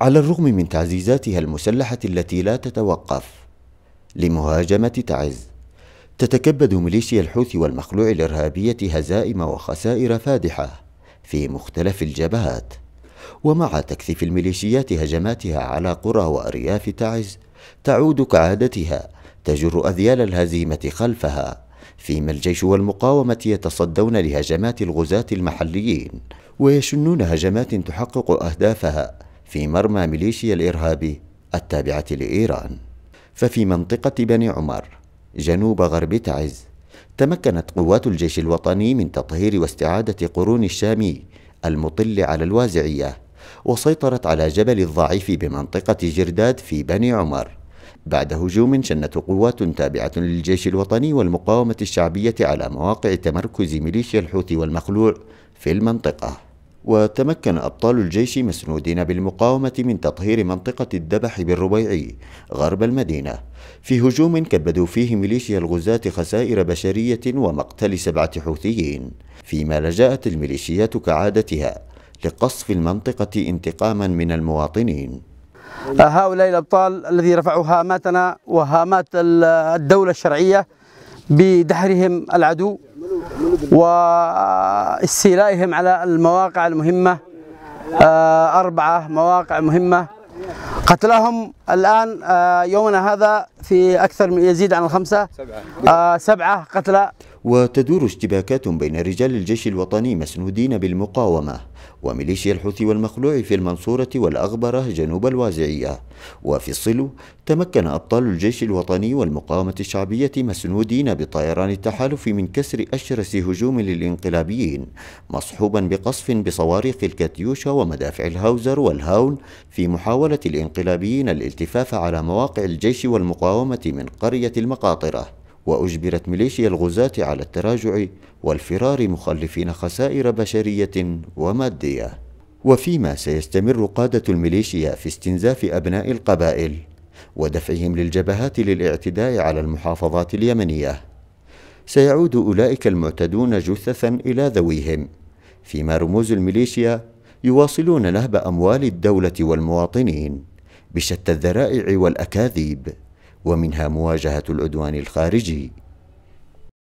على الرغم من تعزيزاتها المسلحة التي لا تتوقف لمهاجمة تعز تتكبد ميليشيا الحوثي والمخلوع الإرهابية هزائم وخسائر فادحة في مختلف الجبهات ومع تكثيف الميليشيات هجماتها على قرى وأرياف تعز تعود كعادتها تجر أذيال الهزيمة خلفها فيما الجيش والمقاومة يتصدون لهجمات الغزاة المحليين ويشنون هجمات تحقق أهدافها في مرمى ميليشيا الإرهاب التابعة لإيران ففي منطقة بني عمر جنوب غرب تعز تمكنت قوات الجيش الوطني من تطهير واستعادة قرون الشامي المطل على الوازعية وسيطرت على جبل الضعيف بمنطقة جرداد في بني عمر بعد هجوم شنته قوات تابعة للجيش الوطني والمقاومة الشعبية على مواقع تمركز ميليشيا الحوثي والمخلوع في المنطقة وتمكن أبطال الجيش مسنودين بالمقاومة من تطهير منطقة الدبح بالربيعي غرب المدينة في هجوم كبدوا فيه ميليشيا الغزاة خسائر بشرية ومقتل سبعة حوثيين فيما لجأت الميليشيات كعادتها لقصف المنطقة انتقاما من المواطنين هؤلاء الأبطال الذي رفعوا هاماتنا وهامات الدولة الشرعية بدحرهم العدو واستيلائهم على المواقع المهمة آه، أربعة مواقع مهمة قتلهم الآن آه، يومنا هذا في أكثر من يزيد عن الخمسة سبعة, آه، سبعة قتلى وتدور اشتباكات بين رجال الجيش الوطني مسنودين بالمقاومة وميليشيا الحوثي والمخلوع في المنصورة والأغبرة جنوب الوازعية وفي الصلو تمكن أبطال الجيش الوطني والمقاومة الشعبية مسنودين بطيران التحالف من كسر أشرس هجوم للإنقلابيين مصحوبا بقصف بصواريخ الكاتيوشا ومدافع الهاوزر والهاون في محاولة الإنقلابيين الالتفاف على مواقع الجيش والمقاومة من قرية المقاطرة وأجبرت ميليشيا الغزاة على التراجع والفرار مخلفين خسائر بشرية ومادية وفيما سيستمر قادة الميليشيا في استنزاف أبناء القبائل ودفعهم للجبهات للاعتداء على المحافظات اليمنية سيعود أولئك المعتدون جثثا إلى ذويهم فيما رموز الميليشيا يواصلون نهب أموال الدولة والمواطنين بشتى الذرائع والأكاذيب ومنها مواجهه العدوان الخارجي